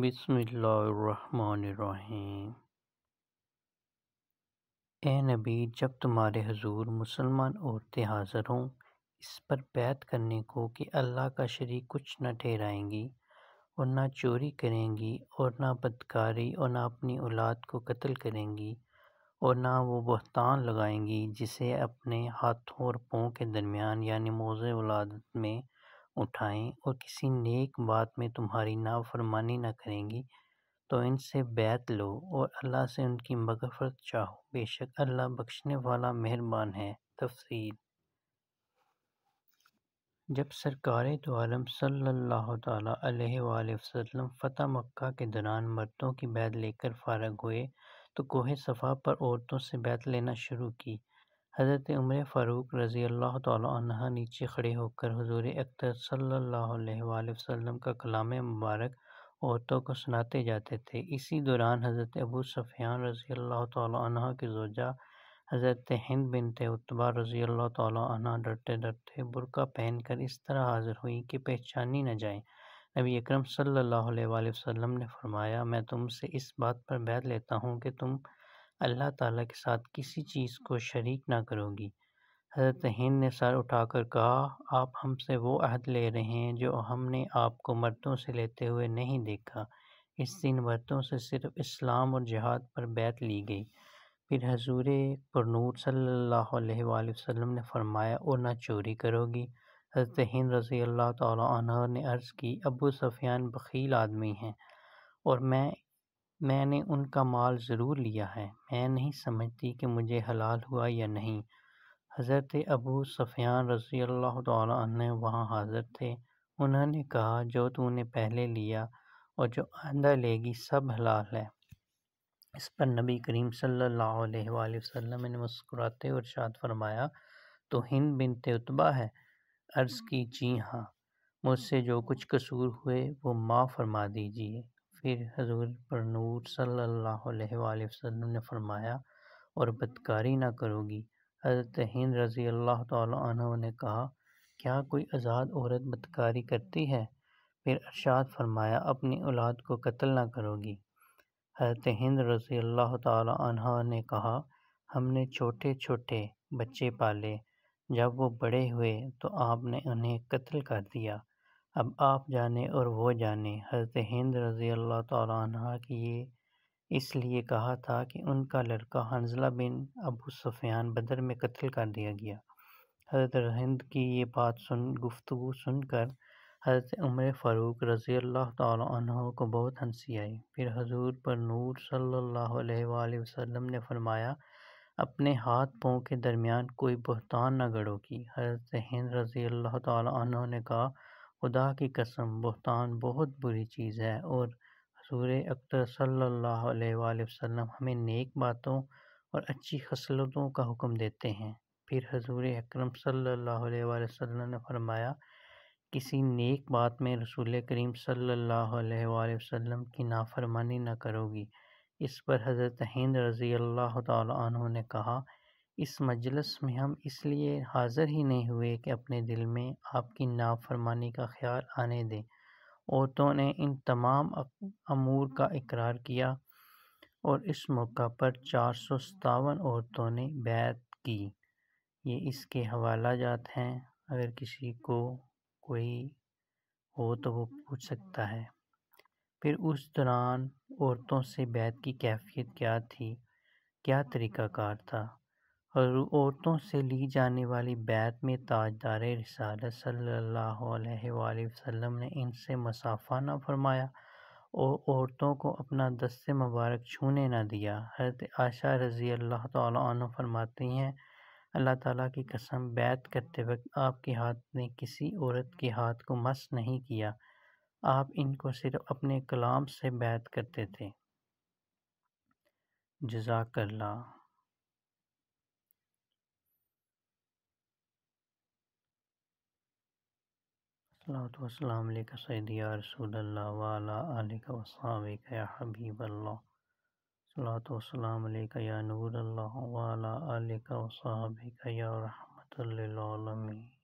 बिसमीम ए नबी जब तुम्हारे हजूर मुसलमान औरतें हाज़िर हों इस पर बैत करने को कि अल्लाह का शरीक कुछ न ठहराएंगी और ना चोरी करेंगी और ना बदकारी और ना अपनी औलाद को कत्ल करेंगी और ना वो बहतान लगाएंगी जिसे अपने हाथों और पाँव के दरमियान यानी मोज़ औलाद में उठाएं और किसी नेक बात में तुम्हारी नाफरमानी न करेंगी तो इनसे बैत लो और अल्लाह से उनकी मगफरत चाहो बेशक अल्लाह बख्शने वाला मेहरबान है तफसील जब सरकार तो आलम सल्लल्लाहु अलैहि वसल्लम फ़तह मक्का के दौरान मर्दों की बैत लेकर फारग हुए तो कोहे सफ़ा पर औरतों से बैत लेना शुरू की हज़रत उम्र फ़ारूक रज़ी अल्लाह तह नीचे खड़े होकर हजूर अख्तर सल्ला वसम का कलाम मुबारक औरतों को सुनाते जाते थे इसी दौरान हज़रत अबू सफ़ियान रज़ी अल्लाह तह की जोजा हज़रत हिंद बिन उतबा रज़ी अल्लाह तह डरते डरते बुरका पहनकर इस तरह हाज़िर हुई कि पहचानी न जाए नबी अक्रम सल्ला वसम ने फरमाया मैं तुमसे इस बात पर बैठ लेता हूँ कि तुम अल्लाह ताला के साथ किसी चीज़ को शरीक ना करोगी हज़रत हिंद ने सर उठाकर कहा आप हमसे वो अहद ले रहे हैं जो हमने आपको मर्दों से लेते हुए नहीं देखा इस दिन मर्दों से सिर्फ इस्लाम और जहाद पर बैत ली गई फिर हजूर पर नूर सल्ला वसम ने फरमाया और ना चोरी करोगी हज़रत हिंद रज़ी अल्लाह तह ने अर्ज़ की अबू सफ़ियान बखील आदमी हैं और मैं मैंने उनका माल ज़रूर लिया है मैं नहीं समझती कि मुझे हलाल हुआ या नहीं हज़रत अबू सफ़ियान रसी अल्लाह तह वहाँ हाज़िर थे उन्होंने कहा जो तूने पहले लिया और जो आंदा लेगी सब हलाल है इस पर नबी करीम सल्लल्लाहु अलैहि ने मुस्कुराते और शाद फरमाया तो हिंद बिन तेतबा है अर्ज़ की जी हाँ मुझसे जो कुछ कसूर हुए वो माँ फरमा दीजिए फिर हजूर पर नूर सल्ला ने फरमाया और बदकारी ना करोगी हज़रत हिंद रज़ी अल्लाह तह ने कहा क्या कोई आज़ाद औरत बदकारी करती है फिर अरशाद फरमाया अपनी औलाद को कत्ल ना करोगी हज़रत हिंद रज़ी अल्लाह तह ने कहा हमने छोटे छोटे बच्चे पाले जब वो बड़े हुए तो आपने उन्हें कत्ल कर दिया अब आप जाने और वो जाने हज़रत हिंद रज़ी अल्लाह तह की ये इसलिए कहा था कि उनका लड़का हंजला बिन अबू सुफियान बदर में कत्ल कर दिया गया हज़रत हिंद की ये बात सुन गुफ्तु सुनकर हज़रत उमर फ़ारूक रज़ी अल्लाह तह को बहुत हंसी आई फिर हजूर पर नूर सल्लल्लाहु अलैहि वसल्लम ने फरमाया अपने हाथ पाँव के दरमियान कोई बहतान न गढ़ो की हज़रत हिंद रज़ी अल्लाह तह ने कहा खुदा की कसम बहतान बहुत बुरी चीज़ है और हजूर अख्तर सल्ला वसम हमें नेक बातों और अच्छी खसलतों का हुक्म देते हैं फिर हजूर अक्रम सल्ला ने फरमाया किसी नेक बात में रसूल करीम सल्ला वसम की नाफरमानी न करोगी इस पर हज़रत हिंद रज़ी अल्लाह तहों ने कहा इस मजलस में हम इसलिए हाज़िर ही नहीं हुए कि अपने दिल में आपकी नाफरमानी का ख्याल आने दें औरतों ने इन तमाम अमूर का इकरार किया और इस मौका पर चार सौ सतावन औरतों ने बैत की ये इसके हवाला जात हैं अगर किसी को कोई हो तो वो पूछ सकता है फिर उस दौरान औरतों से बैत की कैफियत क्या थी क्या तरीक़ाकार था औरतों से ली जाने वाली बैत में ताजदार रिसालत सल्लल्लाहु अलैहि ने इनसे मसाफा न फरमाया और औरतों को अपना दस्त मुबारक छूने न दिया हरत आशा रज़ी अल्लाह तु फरमाती हैं अल्लाह ताला की कसम बैत करते वक्त आपके हाथ ने किसी औरत के हाथ को मस नहीं किया आप इनको सिर्फ अपने कलाम से बैत करते थे जजाकल्ला الصلاة والسلام عليك سيدي يا رسول الله وعلى آلك وصحابك يا حبيب الله الصلاة والسلام عليك يا نور الله وعلى آلك وصحابك يا رحمة للعالمين